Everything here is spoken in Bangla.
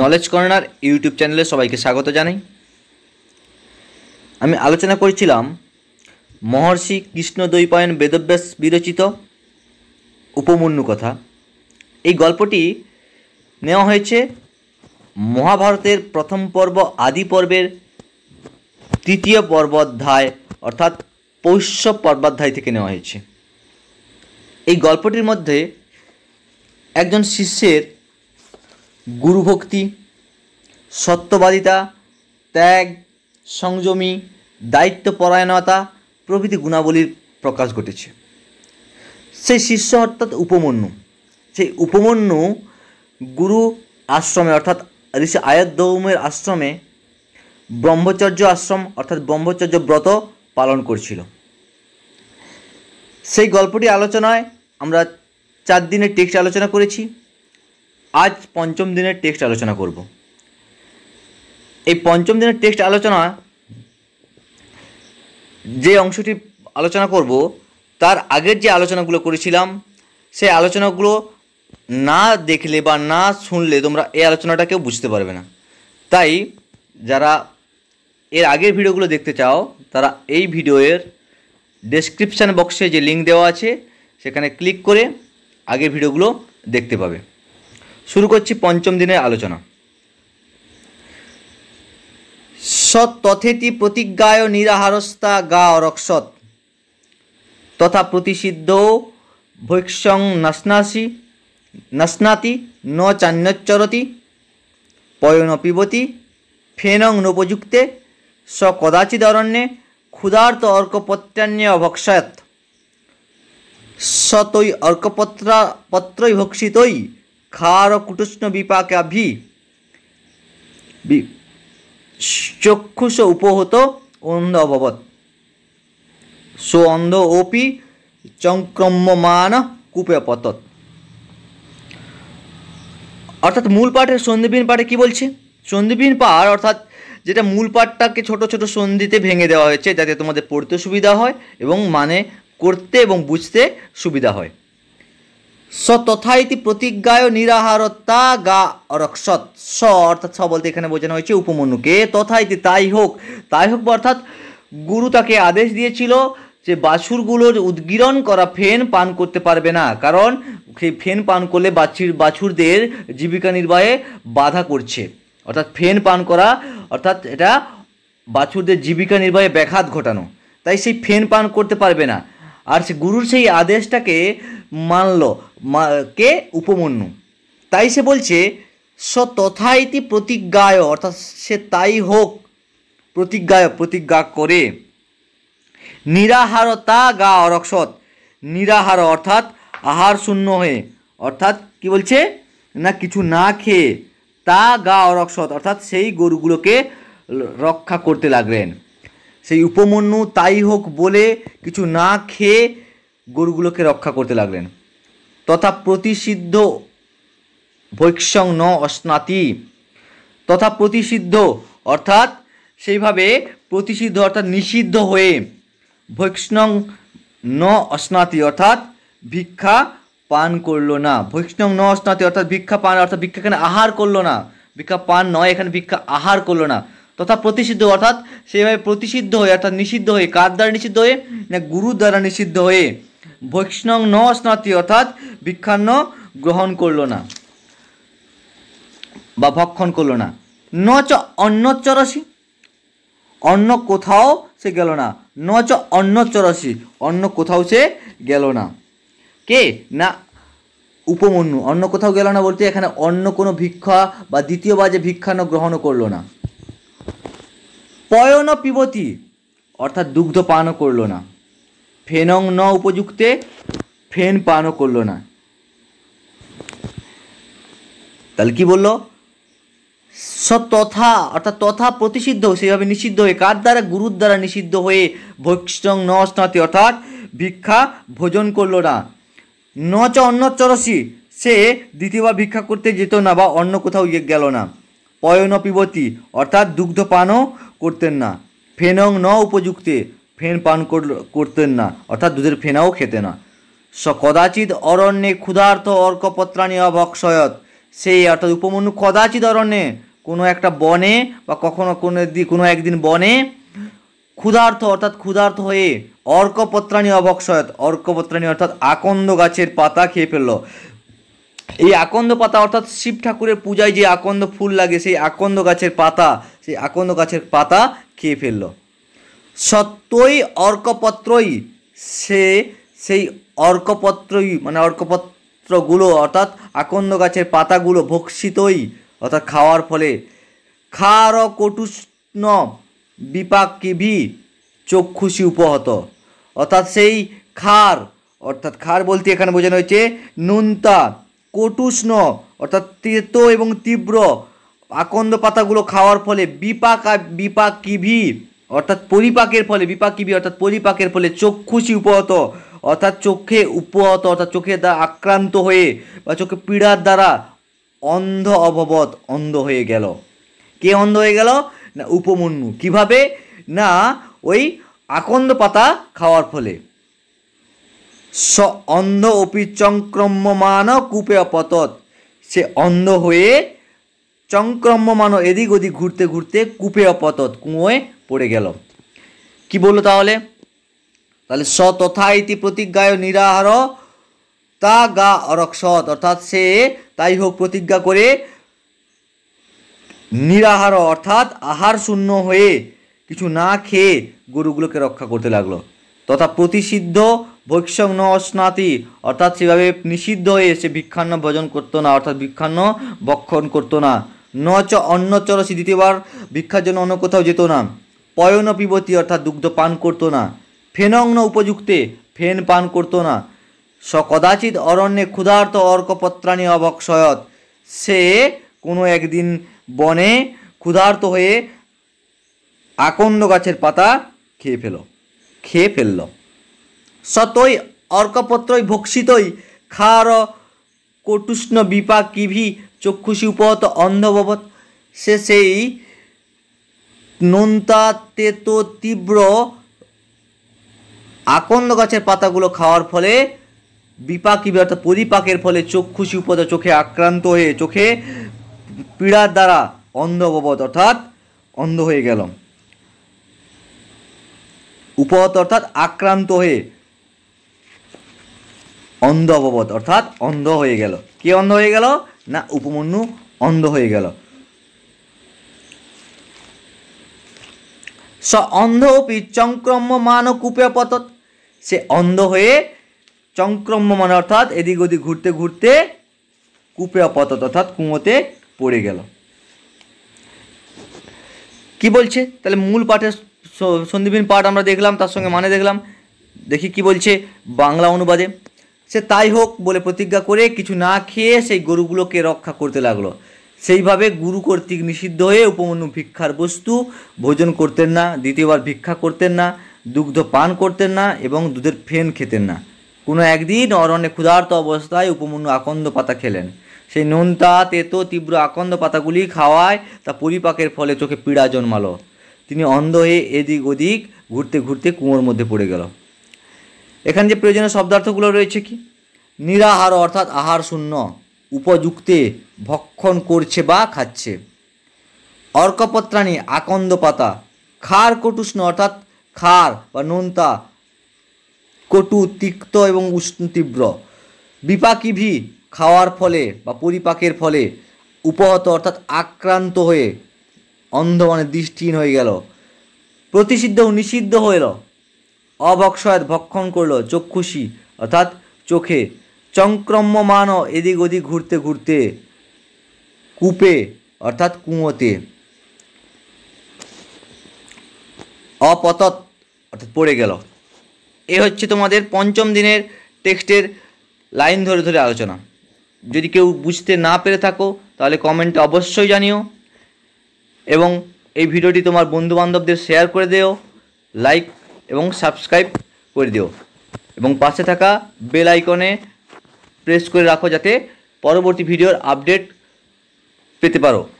নলেজ কর্নার ইউটিউব চ্যানেলে সবাইকে স্বাগত জানাই আমি আলোচনা করেছিলাম মহর্ষি কৃষ্ণ দৈপায়ন বেদব্যাস বিরচিত উপমন্যু কথা এই গল্পটি নেওয়া হয়েছে মহাভারতের প্রথম পর্ব আদি পর্বের তৃতীয় পর্বাধ্যায় অর্থাৎ পৌষ্য পর্বাধ্যায় থেকে নেওয়া হয়েছে এই গল্পটির মধ্যে একজন শিষ্যের গুরুভক্তি সত্যবাদিতা ত্যাগ সংযমী দায়িত্বপরায়ণতা প্রভৃতি গুণাবলীর প্রকাশ ঘটেছে সেই শিষ্য অর্থাৎ উপমন্যু সেই উপমন্যু গুরু আশ্রমে অর্থাৎ ঋষি আয়দ্দৌমের আশ্রমে ব্রহ্মচর্য আশ্রম অর্থাৎ ব্রহ্মচর্য ব্রত পালন করছিল সেই গল্পটি আলোচনায় আমরা চার দিনের টেক্সট আলোচনা করেছি আজ পঞ্চম দিনের টেক্সট আলোচনা করব এই পঞ্চম দিনের টেক্সট আলোচনা যে অংশটি আলোচনা করব তার আগের যে আলোচনাগুলো করেছিলাম সেই আলোচনাগুলো না দেখলে বা না শুনলে তোমরা এই আলোচনাটা কেউ বুঝতে পারবে না তাই যারা এর আগের ভিডিওগুলো দেখতে চাও তারা এই ভিডিওয়ের ডেসক্রিপশান বক্সে যে লিঙ্ক দেওয়া আছে সেখানে ক্লিক করে আগের ভিডিওগুলো দেখতে পাবে শুরু করছি পঞ্চম দিনের আলোচনা সৎ তথেতি প্রতিজ্ঞায় নিরাহারস্তা গা অরক্ষৎ তথা প্রতিষিদ্ধ ভৈক্ষং নাসনাসি নাসনাতি ন চান্যচ্চরতি পয়ন পিবতি ফেনং নোপযুক্তে স কদাচিদরণ্যে ক্ষুধার্ত অর্কপত্রাণ্য অভক্ষায়ত সতই অর্কপত্রা পত্রই ভক্ষিতই खार কুটুষ্ণ বিপাকে ভি চক্ষুষ উপহত অন্ধ অভবত সো অন্ধ ওপি চক্রম্যমান কূপে পত অর্থাৎ মূল পাঠের সন্ধিবিহীন পাঠে কি বলছে সন্ধিবিহীন পাঠ অর্থাৎ যেটা মূল পাঠটাকে ছোট ছোট সন্ধিতে ভেঙে দেওয়া হয়েছে যাতে তোমাদের পড়তে সুবিধা হয় এবং মানে করতে এবং বুঝতে সুবিধা হয় স তথাইতি প্রতিজ্ঞায় নিরাহারতা গা রক্ষত স অর্থাৎ স বলতে এখানে বোঝানো হয়েছে উপমন্যুকে তথাইতি তাই হোক তাই হোক অর্থাৎ গুরু তাকে আদেশ দিয়েছিল যে বাছুরগুলোর উদ্গীরণ করা ফেন পান করতে পারবে না কারণ সেই ফেন পান করলে বাছির বাছুরদের জীবিকা নির্বাহে বাধা করছে অর্থাৎ ফেন পান করা অর্থাৎ এটা বাছুরদের জীবিকা নির্বাহে ব্যাঘাত ঘটানো তাই সেই ফেন পান করতে পারবে না আর সে গুরুর সেই আদেশটাকে মানল কে উপমন্যু তাই সে বলছে স তথাইতি প্রতিজ্ঞায় অর্থাৎ সে তাই হোক প্রতিজ্ঞায় প্রতিজ্ঞা করে নিরাহারতা গা অরক্ষত নিরাহার অর্থাৎ আহার শূন্য হয়ে অর্থাৎ কি বলছে না কিছু না খেয়ে তা গা অরক্ষত অর্থাৎ সেই গরুগুলোকে রক্ষা করতে লাগলেন সেই উপমন্যু তাই হোক বলে কিছু না খেয়ে গরুগুলোকে রক্ষা করতে লাগলেন তথা প্রতিষিদ্ধ বৈক্ষং ন অস্নাতি তথা প্রতিষিদ্ধ অর্থাৎ সেইভাবে প্রতিষিদ্ধ অর্থাৎ নিষিদ্ধ হয়ে বৈষ্ণং ন অস্নাতি অর্থাৎ ভিক্ষা পান করলো না বৈষ্ণব ন অস্নাতি অর্থাৎ ভিক্ষা পান অর্থাৎ ভিক্ষা এখানে আহার করলো না ভিক্ষা পান নয় এখানে ভিক্ষা আহার করলো না তথা প্রতিষিদ্ধ অর্থাৎ সেইভাবে প্রতিষিদ্ধ হয়ে অর্থাৎ নিষিদ্ধ হয়ে কার দ্বারা নিষিদ্ধ হয়ে না গুরুর দ্বারা নিষিদ্ধ হয়ে বৈষ্ণব ন স্নাতি অর্থাৎ ভিক্ষান্ন গ্রহণ করলো না বা ভক্ষণ করলো না নচ অন্য চরসি অন্য কোথাও সে গেল না নচ অন্য চরসি অন্য কোথাও সে গেল না কে না উপমন্যু অন্য কোথাও গেল না বলতে এখানে অন্য কোনো ভিক্ষা বা দ্বিতীয় বাজে ভিক্ষান্ন গ্রহণও করলো না পয়ন পিবতি অর্থাৎ দুগ্ধ পানও করলো না ফেনং ন উপযুক্তে ফেন পানও করলো না তাহলে কি বললো তথা অর্থাৎ তথা প্রতিষিদ্ধ সেইভাবে নিষিদ্ধ হয়ে কার দ্বারা গুরুর দ্বারা নিষিদ্ধ হয়ে ভৈষ্ণং ন স্নাতি অর্থাৎ ভিক্ষা ভোজন করলো না ন চ অন্নচরসি সে দ্বিতীয়বার ভিক্ষা করতে যেত না বা অন্য কোথাও গেল না পয়ন পিবতী অর্থাৎ দুগ্ধ পানও করতেন না ফেনং ন উপযুক্তে ফেন পান করতেন না অর্থাৎ দুধের ফেনাও খেতে না স কদাচিৎ অরণ্যে ক্ষুধার্ত অর্কপত্রাণী অভক্ষয়ত সেই অর্থাৎ উপমন্যু কদাচিৎ অরণ্যে কোনো একটা বনে বা কখনো কোনো কোনো একদিন বনে ক্ষুধার্থ অর্থাৎ ক্ষুধার্থ হয়ে অর্কপত্রাণী অভক্ষয়ত অর্কপত্রাণী অর্থাৎ আকন্দ গাছের পাতা খেয়ে ফেলল এই আকন্দ পাতা অর্থাৎ শিব ঠাকুরের পূজায় যে আকন্দ ফুল লাগে সেই আকন্দ গাছের পাতা সেই আকন্দ গাছের পাতা খেয়ে ফেললো সত্যই অর্কপত্রই সে সেই অর্কপত্রই মানে অর্কপত্রগুলো অর্থাৎ আকন্দ গাছের পাতাগুলো ভক্ষিতই অর্থাৎ খাওয়ার ফলে খার কটুষ্ণ বিপাক কিভি চক্ষুষি উপহত অর্থাৎ সেই খার অর্থাৎ খার বলতে এখানে বোঝানো হয়েছে নুনতা কটুষ্ণ অর্থাৎ তেতো এবং তীব্র আকন্দ পাতাগুলো খাওয়ার ফলে বিপাক বিপাক কিভি অর্থাৎ পরিপাকের ফলে বিপাকিবি অর্থাৎ পরিপাকের ফলে চক্ষুষি উপহত অর্থাৎ চোখে উপহত অর্থাৎ চোখের দ্বারা আক্রান্ত হয়ে বা চোখে পীড়ার দ্বারা অন্ধ অভবত অন্ধ হয়ে গেল কে অন্ধ হয়ে গেল না উপমন্যু কিভাবে না ওই আকন্দ পাতা খাওয়ার ফলে স অন্ধ অপি চক্রম্যমান কূপে অপত সে অন্ধ হয়ে চক্রম্যমান এদিক ওদিক ঘুরতে ঘুরতে কূপে অপতত কুঁয়োয় পড়ে গেল কি বললো তাহলে তাহলে স তথা ইতি প্রতিজ্ঞায় নিরাহার তা গা অরক সৎ অর্থাৎ সে তাই হোক প্রতিজ্ঞা করে নিরাহার অর্থাৎ আহার শূন্য হয়ে কিছু না খেয়ে গরুগুলোকে রক্ষা করতে লাগলো তথা প্রতিষিদ্ধ ভৈক্ষং ন অস্নাতি অর্থাৎ সেভাবে নিষিদ্ধ হয়ে সে ভিক্ষান্ন ভোজন করতো না অর্থাৎ ভিক্ষান্ন বক্ষণ করতো না ন চ অন্য দ্বিতীয়বার ভিক্ষার জন্য অন্য কোথাও যেত না পয়ন পিবতী অর্থাৎ দুগ্ধ পান করতো না ফেনগ্ন উপযুক্তে ফেন পান করতো না স কদাচিৎ অরণ্যে ক্ষুধার্ত অর্কপত্রাণী অবক্ষয়ত সে কোনো একদিন বনে ক্ষুধার্ত হয়ে আকন্দ গাছের পাতা খেয়ে ফেল খেয়ে ফেলল সতই অর্কপত্রই ভক্ষিতই খার কটুষ্ণ বিপা কিভি চক্ষুষি উপত অন্ধভবত সে সেই নোনতা তেতো তীব্র আকন্দ গাছের পাতাগুলো খাওয়ার ফলে বিপাকি অর্থাৎ পরিপাকের ফলে চক্ষুষি উপদা চোখে আক্রান্ত হয়ে চোখে পীড়ার দ্বারা অন্ধবত অর্থাৎ অন্ধ হয়ে গেল উপত অর্থাৎ আক্রান্ত হয়ে অন্ধ অর্থাৎ অন্ধ হয়ে গেল কে অন্ধ হয়ে গেল না উপমন্যু অন্ধ হয়ে গেল স অন্ধ অপি কূপে পতত সে অন্ধ হয়ে চংক্রম্যমান অর্থাৎ এদিক ওদিক ঘুরতে ঘুরতে কূপে অপতত অর্থাৎ কুঁয়োতে পড়ে গেল কি বলছে তাহলে মূল পাঠের সন্দীপীন পাঠ আমরা দেখলাম তার সঙ্গে মানে দেখলাম দেখি কি বলছে বাংলা অনুবাদে সে তাই হোক বলে প্রতিজ্ঞা করে কিছু না খেয়ে সেই গরুগুলোকে রক্ষা করতে লাগলো সেইভাবে গুরু কর্তৃক নিষিদ্ধ হয়ে উপমন্যু ভিক্ষার বস্তু ভোজন করতেন না দ্বিতীয়বার ভিক্ষা করতেন না দুগ্ধ পান করতেন না এবং দুধের ফেন খেতেন না কোনো একদিন অরণ্যে ক্ষুধার্ত অবস্থায় উপমন্যু আকন্দ পাতা খেলেন সেই নোনতা তেতো তীব্র আকন্দ পাতাগুলি খাওয়ায় তা পরিপাকের ফলে চোখে পীড়া জন্মালো তিনি অন্ধ হয়ে এদিক ওদিক ঘুরতে ঘুরতে কুঁয়োর মধ্যে পড়ে গেল এখানে যে প্রয়োজনীয় শব্দার্থগুলো রয়েছে কি নিরাহার অর্থাৎ আহার শূন্য উপযুক্তে ভক্ষণ করছে বা খাচ্ছে অর্কপত্রাণী আকন্দ পাতা খার কটুষ্ণ অর্থাৎ খার বা নোনতা কটু তিক্ত এবং উষ্ণ তীব্র বিপাকিভি খাওয়ার ফলে বা পরিপাকের ফলে উপহত অর্থাৎ আক্রান্ত হয়ে অন্ধ মানে দৃষ্টিহীন হয়ে গেল প্রতিষিদ্ধ নিষিদ্ধ হইল অবক্ষয়াত ভক্ষণ করল চক্ষুষী অর্থাৎ চোখে চক্রম্যমানও এদিক ওদিক ঘুরতে ঘুরতে কূপে অর্থাৎ কুঁয়োতে অপতত অর্থাৎ পড়ে গেল এ হচ্ছে তোমাদের পঞ্চম দিনের টেক্সটের লাইন ধরে ধরে আলোচনা যদি কেউ বুঝতে না পেরে থাকো তাহলে কমেন্টে অবশ্যই জানিও এবং এই ভিডিওটি তোমার বন্ধুবান্ধবদের শেয়ার করে দিও লাইক এবং সাবস্ক্রাইব করে দিও এবং পাশে থাকা বেল আইকনে প্রেস করে রাখো যাতে পরবর্তী ভিডিওর আপডেট পেতে পারো